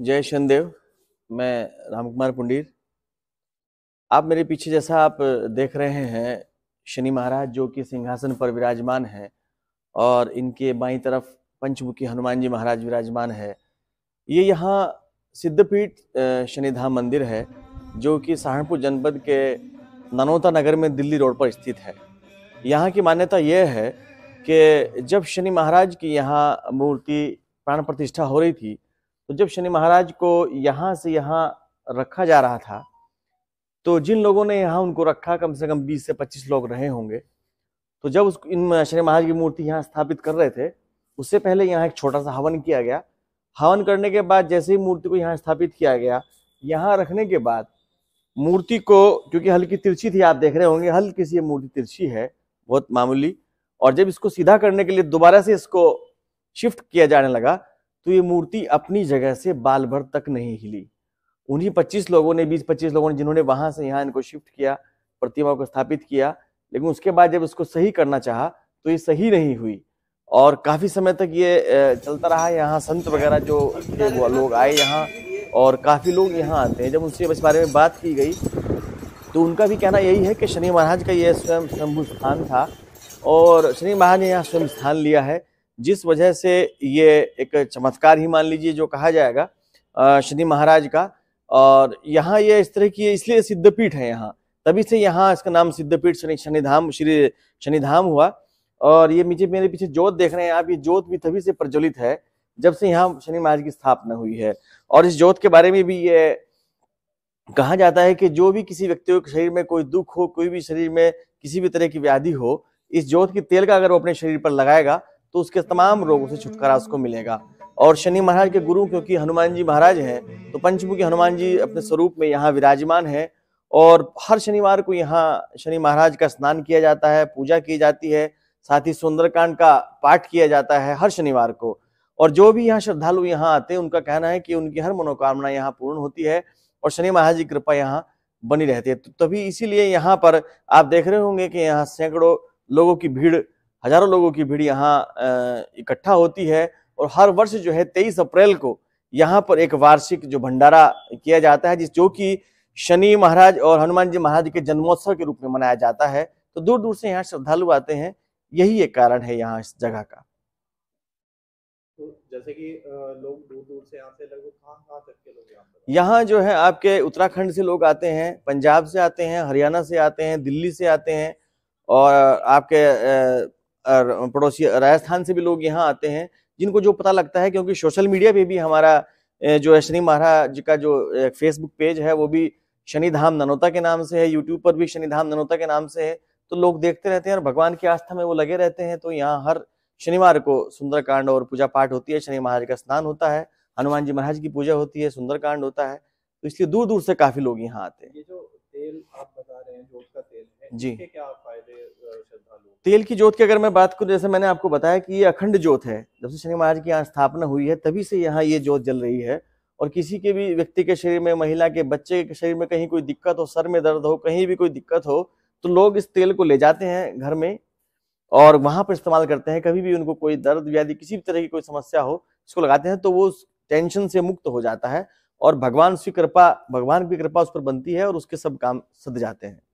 जय शनदेव मैं राम कुमार पुंडीर आप मेरे पीछे जैसा आप देख रहे हैं शनि महाराज जो कि सिंहासन पर विराजमान है और इनके बाई तरफ पंचमुखी हनुमान जी महाराज विराजमान है ये यहाँ सिद्धपीठ शनिधाम मंदिर है जो कि सहारनपुर जनपद के ननौता नगर में दिल्ली रोड पर स्थित है यहाँ की मान्यता यह है कि जब शनि महाराज की यहाँ मूर्ति प्राण प्रतिष्ठा हो रही थी तो जब शनि महाराज को यहाँ से यहाँ रखा जा रहा था तो जिन लोगों ने यहाँ उनको रखा कम से कम 20 से 25 लोग रहे होंगे तो जब उस इन शनि महाराज की मूर्ति यहाँ स्थापित कर रहे थे उससे पहले यहाँ एक छोटा सा हवन किया गया हवन करने के बाद जैसे ही मूर्ति को यहाँ स्थापित किया गया यहाँ रखने के बाद मूर्ति को क्योंकि हल्की तिरछी थी आप देख रहे होंगे हल्की सी मूर्ति तिरछी है बहुत मामूली और जब इसको सीधा करने के लिए दोबारा से इसको शिफ्ट किया जाने लगा तो ये मूर्ति अपनी जगह से बाल भर तक नहीं हिली उन्हीं 25 लोगों ने 20-25 लोगों ने जिन्होंने वहां से यहाँ इनको शिफ्ट किया प्रतिमा को स्थापित किया लेकिन उसके बाद जब इसको सही करना चाहा तो ये सही नहीं हुई और काफी समय तक ये चलता रहा यहाँ संत वगैरह जो लोग आए यहाँ और काफी लोग यहाँ आते हैं जब उनसे इस बारे में बात की गई तो उनका भी कहना यही है कि शनि महाराज का ये स्वयं शंभु स्थान था और शनि महाराज ने यहाँ स्वयं स्थान लिया है जिस वजह से ये एक चमत्कार ही मान लीजिए जो कहा जाएगा शनि महाराज का और यहाँ ये इस तरह की इसलिए सिद्धपीठ है यहाँ तभी से यहाँ इसका नाम सिद्धपीठ शनि शनिधाम श्री शनिधाम हुआ और ये मुझे मेरे पीछे जोत देख रहे हैं आप ये जोत भी तभी से प्रज्वलित है जब से यहाँ शनि महाराज की स्थापना हुई है और इस जोत के बारे में भी ये कहा जाता है कि जो भी किसी व्यक्ति के शरीर में कोई दुख हो कोई भी शरीर में किसी भी तरह की व्याधि हो इस जोत की तेल का अगर वो अपने शरीर पर लगाएगा तो उसके तमाम रोगों से छुटकारा उसको मिलेगा और शनि महाराज के गुरु क्योंकि हनुमान जी महाराज हैं तो पंचमुखी हनुमान जी अपने स्वरूप में यहाँ विराजमान है और हर शनिवार को यहाँ शनि महाराज का स्नान किया जाता है पूजा की जाती है साथ ही सुंदरकांड का पाठ किया जाता है हर शनिवार को और जो भी यहाँ श्रद्धालु यहाँ आते हैं उनका कहना है कि उनकी हर मनोकामना यहाँ पूर्ण होती है और शनि महाराज की कृपा यहाँ बनी रहती है तो तभी इसीलिए यहाँ पर आप देख रहे होंगे कि यहाँ सैकड़ों लोगों की भीड़ हजारों लोगों की भीड़ यहाँ इकट्ठा होती है और हर वर्ष जो है तेईस अप्रैल को यहाँ पर एक वार्षिक जो भंडारा किया जाता है जिस जो कि शनि महाराज और हनुमान जी महाराज के जन्मोत्सव के रूप में मनाया जाता है तो दूर दूर से यहाँ श्रद्धालु आते हैं यही एक कारण है यहाँ इस जगह का तो जैसे लोग दूर दूर से यहाँ से यहाँ जो है आपके उत्तराखंड से लोग आते हैं पंजाब से आते हैं हरियाणा से आते हैं दिल्ली से आते हैं और आपके पड़ोसी राजस्थान से भी लोग यहाँ आते हैं जिनको जो पता लगता है क्योंकि सोशल मीडिया पे भी हमारा जो है शनि महाराज का जो फेसबुक पेज है वो भी शनि धाम ननोता के नाम से है यूट्यूब पर भी शनि धाम ननोता के नाम से है तो लोग देखते रहते हैं और भगवान की आस्था में वो लगे रहते हैं तो यहाँ हर शनिवार को सुंदरकांड और पूजा पाठ होती है शनि महाराज का स्नान होता है हनुमान जी महाराज की पूजा होती है सुंदरकांड होता है तो इसलिए दूर दूर से काफी लोग यहाँ आते हैं ये जो तेल आप बता रहे हैं तेल है जी क्या तेल की जोत की अगर मैं बात करूं जैसे मैंने आपको बताया कि ये अखंड जोत है जब से शनि महाराज की यहाँ स्थापना हुई है तभी से यहाँ ये जोत जल रही है और किसी के भी व्यक्ति के शरीर में महिला के बच्चे के शरीर में कहीं कोई दिक्कत हो सर में दर्द हो कहीं भी कोई दिक्कत हो तो लोग इस तेल को ले जाते हैं घर में और वहां पर इस्तेमाल करते हैं कभी भी उनको कोई दर्द व्याधि किसी भी तरह की कोई समस्या हो इसको लगाते हैं तो वो टेंशन से मुक्त हो जाता है और भगवान की कृपा भगवान की कृपा उस पर बनती है और उसके सब काम सद जाते हैं